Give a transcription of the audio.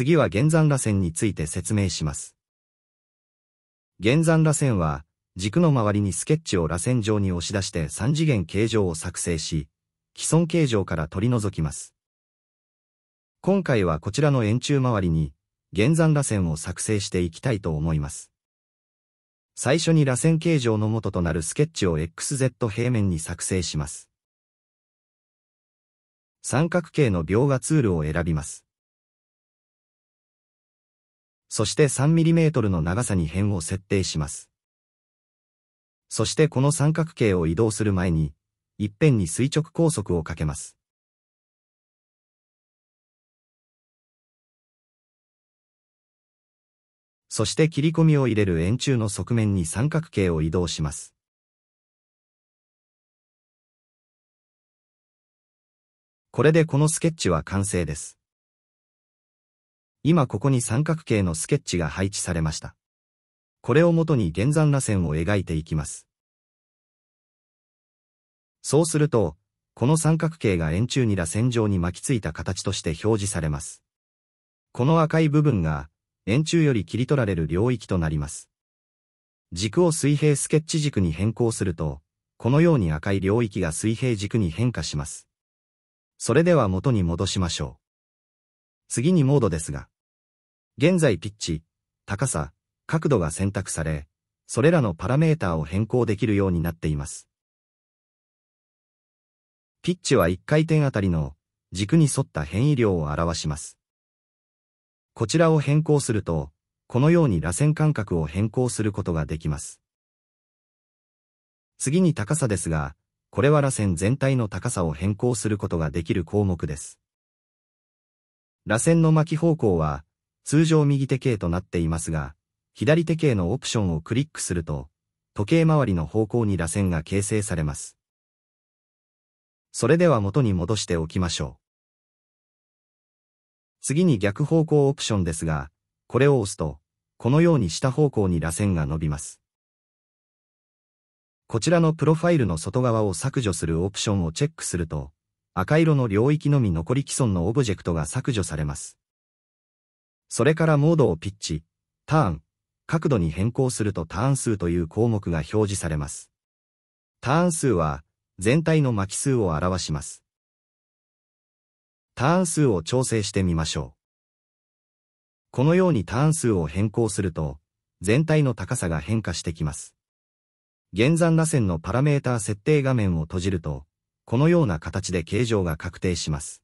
次は原山螺旋について説明します。原山螺旋は、軸の周りにスケッチを螺旋状に押し出して3次元形状を作成し、既存形状から取り除きます。今回はこちらの円柱周りに、原山螺旋を作成していきたいと思います。最初に螺旋形状の元となるスケッチを XZ 平面に作成します。三角形の描画ツールを選びます。そして 3mm の長さに辺を設定します。そしてこの三角形を移動する前に、一辺に垂直拘束をかけます。そして切り込みを入れる円柱の側面に三角形を移動します。これでこのスケッチは完成です。今ここに三角形のスケッチが配置されました。これをもとに原山螺旋を描いていきます。そうすると、この三角形が円柱に螺旋状に巻きついた形として表示されます。この赤い部分が、円柱より切り取られる領域となります。軸を水平スケッチ軸に変更すると、このように赤い領域が水平軸に変化します。それでは元に戻しましょう。次にモードですが、現在ピッチ、高さ、角度が選択され、それらのパラメーターを変更できるようになっています。ピッチは1回転あたりの軸に沿った変異量を表します。こちらを変更すると、このように螺旋間隔を変更することができます。次に高さですが、これは螺旋全体の高さを変更することができる項目です。螺旋の巻き方向は、通常右手形となっていますが、左手形のオプションをクリックすると、時計回りの方向に螺旋が形成されます。それでは元に戻しておきましょう。次に逆方向オプションですが、これを押すと、このように下方向に螺旋が伸びます。こちらのプロファイルの外側を削除するオプションをチェックすると、赤色の領域のみ残り既存のオブジェクトが削除されます。それからモードをピッチ、ターン、角度に変更するとターン数という項目が表示されます。ターン数は全体の巻き数を表します。ターン数を調整してみましょう。このようにターン数を変更すると、全体の高さが変化してきます。現算螺旋のパラメータ設定画面を閉じると、このような形で形状が確定します。